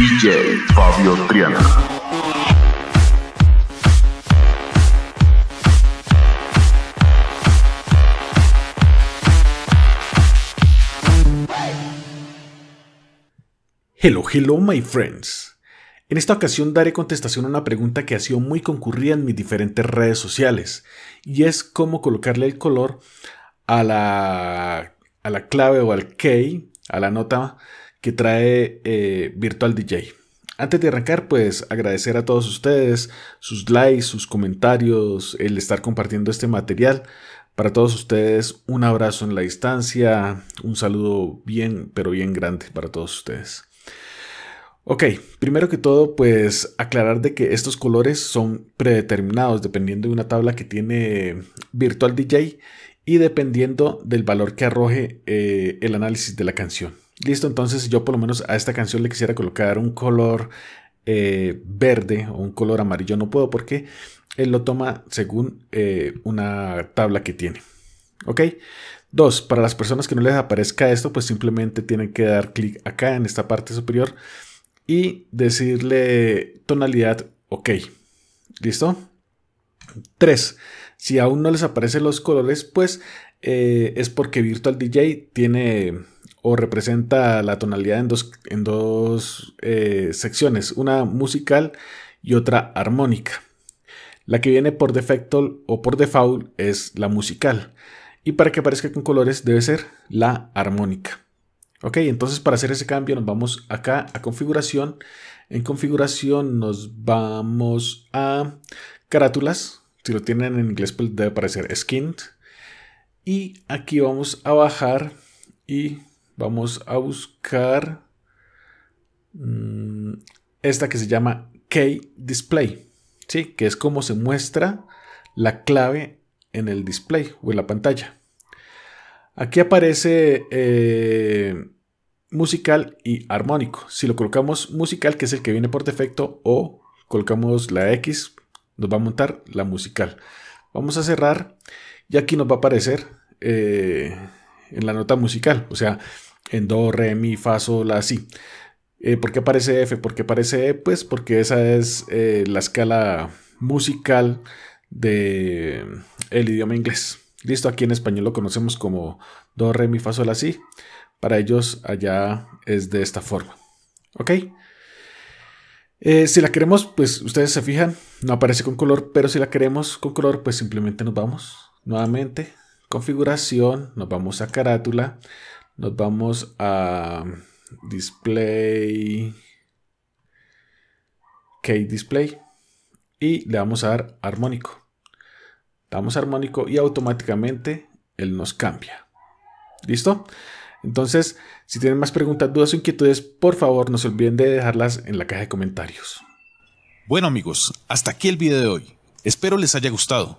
DJ Fabio Triana. Hello, hello, my friends. En esta ocasión daré contestación a una pregunta que ha sido muy concurrida en mis diferentes redes sociales, y es cómo colocarle el color a la, a la clave o al key, a la nota que trae eh, Virtual DJ. Antes de arrancar, pues agradecer a todos ustedes sus likes, sus comentarios, el estar compartiendo este material. Para todos ustedes, un abrazo en la distancia, un saludo bien, pero bien grande para todos ustedes. Ok, primero que todo, pues aclarar de que estos colores son predeterminados dependiendo de una tabla que tiene Virtual DJ y dependiendo del valor que arroje eh, el análisis de la canción. Listo, entonces yo por lo menos a esta canción le quisiera colocar un color eh, verde o un color amarillo. No puedo porque él lo toma según eh, una tabla que tiene. ¿Ok? Dos, para las personas que no les aparezca esto, pues simplemente tienen que dar clic acá en esta parte superior y decirle tonalidad OK. ¿Listo? Tres, si aún no les aparecen los colores, pues eh, es porque Virtual DJ tiene o representa la tonalidad en dos, en dos eh, secciones, una musical y otra armónica. La que viene por defecto o por default es la musical. Y para que aparezca con colores debe ser la armónica. Ok, entonces para hacer ese cambio nos vamos acá a configuración. En configuración nos vamos a carátulas. Si lo tienen en inglés pues debe aparecer skinned, y aquí vamos a bajar y vamos a buscar mm, esta que se llama Key Display, ¿sí? que es como se muestra la clave en el display o en la pantalla. Aquí aparece eh, musical y armónico. Si lo colocamos musical, que es el que viene por defecto, o colocamos la X, nos va a montar la musical. Vamos a cerrar y aquí nos va a aparecer eh, en la nota musical, o sea, en do, re, mi, fa, sol, la, si. Eh, ¿Por qué aparece F? ¿Por qué aparece E? Pues porque esa es eh, la escala musical del idioma inglés. Listo, aquí en español lo conocemos como do, re, mi, fa, sol, la, si. Para ellos allá es de esta forma. ¿Ok? si la queremos, pues ustedes se fijan, no aparece con color, pero si la queremos con color, pues simplemente nos vamos nuevamente configuración, nos vamos a carátula, nos vamos a display, key display y le vamos a dar armónico. Damos armónico y automáticamente él nos cambia. ¿Listo? Entonces, si tienen más preguntas, dudas o inquietudes, por favor no se olviden de dejarlas en la caja de comentarios. Bueno amigos, hasta aquí el video de hoy. Espero les haya gustado.